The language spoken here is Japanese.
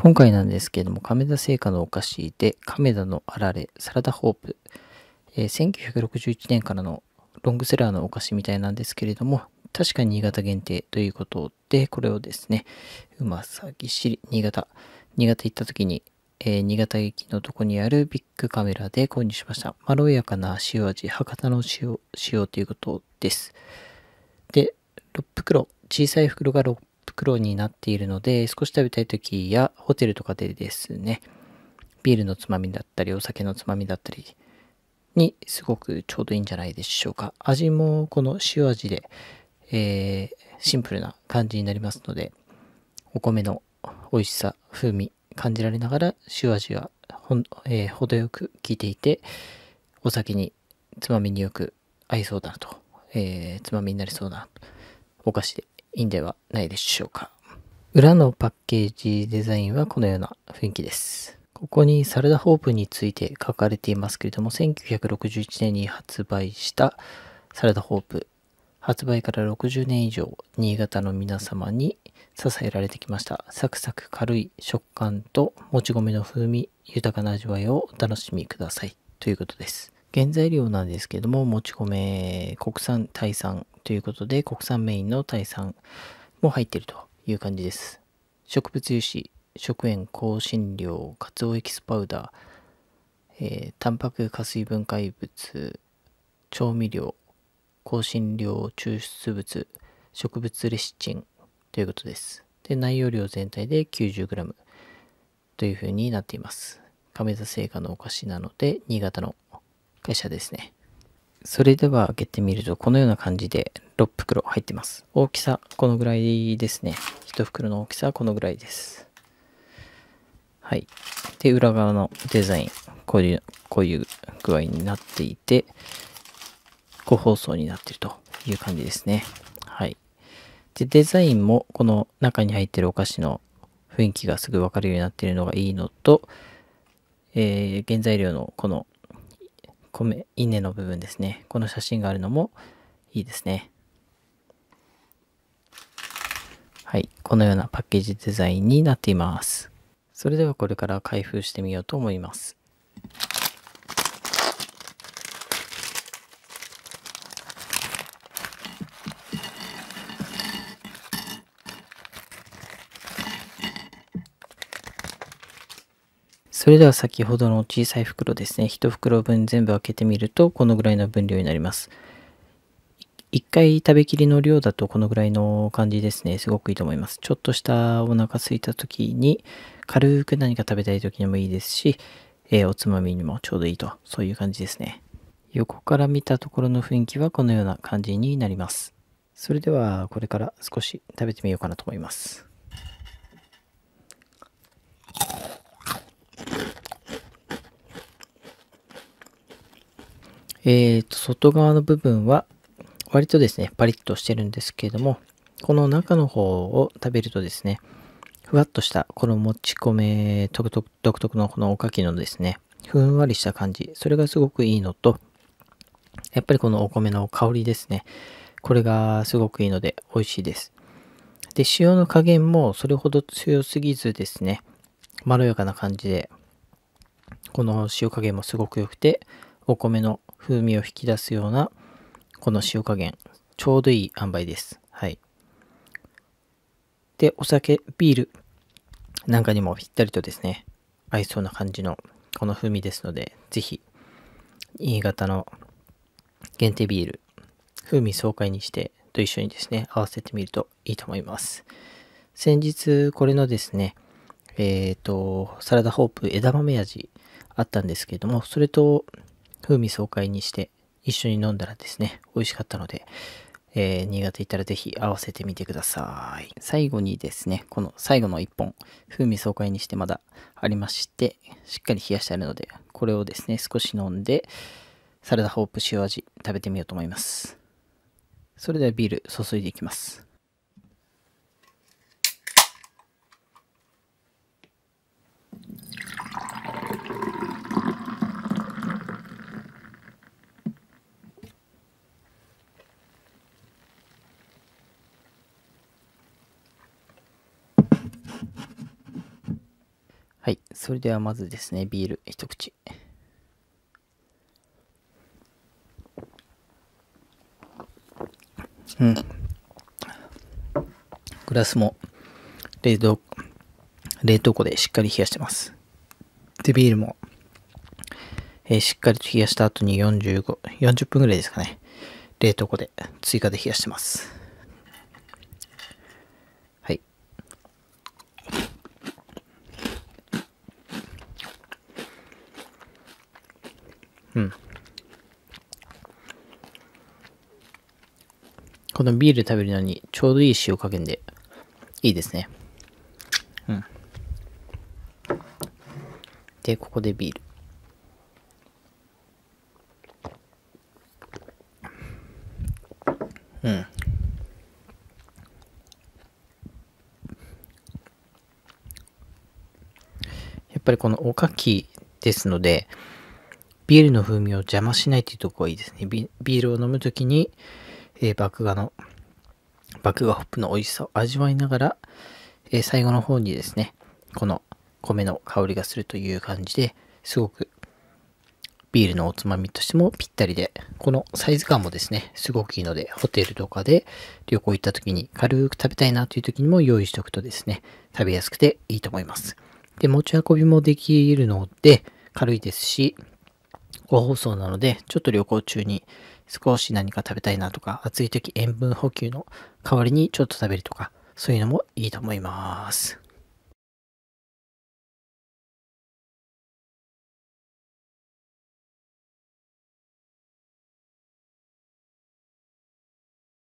今回なんですけれども、亀田製菓のお菓子で、亀田のあられ、サラダホープ、えー、1961年からのロングセラーのお菓子みたいなんですけれども、確かに新潟限定ということで、これをですね、うまさぎっしり、新潟、新潟行った時に、えー、新潟駅のとこにあるビッグカメラで購入しました。まろやかな塩味、博多の塩、塩ということです。で、6袋、小さい袋が6黒になっているので、少し食べたい時やホテルとかでですね、ビールのつまみだったり、お酒のつまみだったりにすごくちょうどいいんじゃないでしょうか。味もこの塩味で、えー、シンプルな感じになりますので、お米の美味しさ、風味感じられながら塩味はほん、えー、程よく効いていて、お酒につまみによく合いそうだなと、えー、つまみになりそうなお菓子でいいんではないでしょうか。裏のパッケージデザインはこのような雰囲気です。ここにサラダホープについて書かれていますけれども、1961年に発売したサラダホープ。発売から60年以上、新潟の皆様に支えられてきました。サクサク軽い食感ともち米の風味、豊かな味わいをお楽しみください。ということです。原材料なんですけども、もち米、国産、タイ産ということで、国産メインのタイ産も入ってるという感じです。植物油脂、食塩、香辛料、カツオエキスパウダー、えー、タンパク加水分解物、調味料、香辛料抽出物、植物レシチンということです。で、内容量全体で 90g というふうになっています。亀田製菓のお菓子なので、新潟の会社ですね。それでは開けてみると、このような感じで6袋入ってます。大きさ、このぐらいですね。1袋の大きさはこのぐらいです。はい。で、裏側のデザイン、こういう、こういう具合になっていて、個包装になってるという感じですね。はい。で、デザインもこの中に入ってるお菓子の雰囲気がすぐわかるようになっているのがいいのと、えー、原材料のこの米稲の部分ですねこの写真があるのもいいですねはいこのようなパッケージデザインになっていますそれではこれから開封してみようと思いますそれでは先ほどの小さい袋ですね、1袋分全部開けてみると、このぐらいの分量になります。1回食べきりの量だとこのぐらいの感じですね。すごくいいと思います。ちょっとしたお腹すいた時に、軽く何か食べたい時にもいいですし、えー、おつまみにもちょうどいいと、そういう感じですね。横から見たところの雰囲気はこのような感じになります。それではこれから少し食べてみようかなと思います。えっ、ー、と、外側の部分は割とですね、パリッとしてるんですけれども、この中の方を食べるとですね、ふわっとしたこのもち米独特のこのおかきのですね、ふんわりした感じ、それがすごくいいのと、やっぱりこのお米の香りですね、これがすごくいいので美味しいです。で、塩の加減もそれほど強すぎずですね、まろやかな感じで、この塩加減もすごく良くて、お米の風味を引き出すようなこの塩加減ちょうどいい塩梅ですはいでお酒ビールなんかにもぴったりとですね合いそうな感じのこの風味ですので是非新潟の限定ビール風味爽快にしてと一緒にですね合わせてみるといいと思います先日これのですねえっ、ー、とサラダホープ枝豆味あったんですけれどもそれと風味爽快にして一緒に飲んだらですね、美味しかったので、えー、苦手いたらぜひ合わせてみてください。最後にですね、この最後の1本、風味爽快にしてまだありまして、しっかり冷やしてあるので、これをですね、少し飲んで、サラダホープ塩味食べてみようと思います。それではビール注いでいきます。はい。それではまずですね、ビール一口。うん。グラスも冷凍、冷凍庫でしっかり冷やしてます。で、ビールも、えー、しっかりと冷やした後に45、40分ぐらいですかね。冷凍庫で追加で冷やしてます。うんこのビール食べるのにちょうどいい塩加減でいいですねうんでここでビールうんやっぱりこのおかきですので、ビールの風味を邪魔しないっていうとこがいいですね。ビールを飲むときに、えー、麦芽の、麦芽ホップの美味しさを味わいながら、えー、最後の方にですね、この米の香りがするという感じですごくビールのおつまみとしてもぴったりで、このサイズ感もですね、すごくいいので、ホテルとかで旅行行った時に軽く食べたいなという時にも用意しておくとですね、食べやすくていいと思います。で、持ち運びもできるので軽いですし、ご放送なので、ちょっと旅行中に少し何か食べたいなとか、暑い時塩分補給の代わりにちょっと食べるとか、そういうのもいいと思います。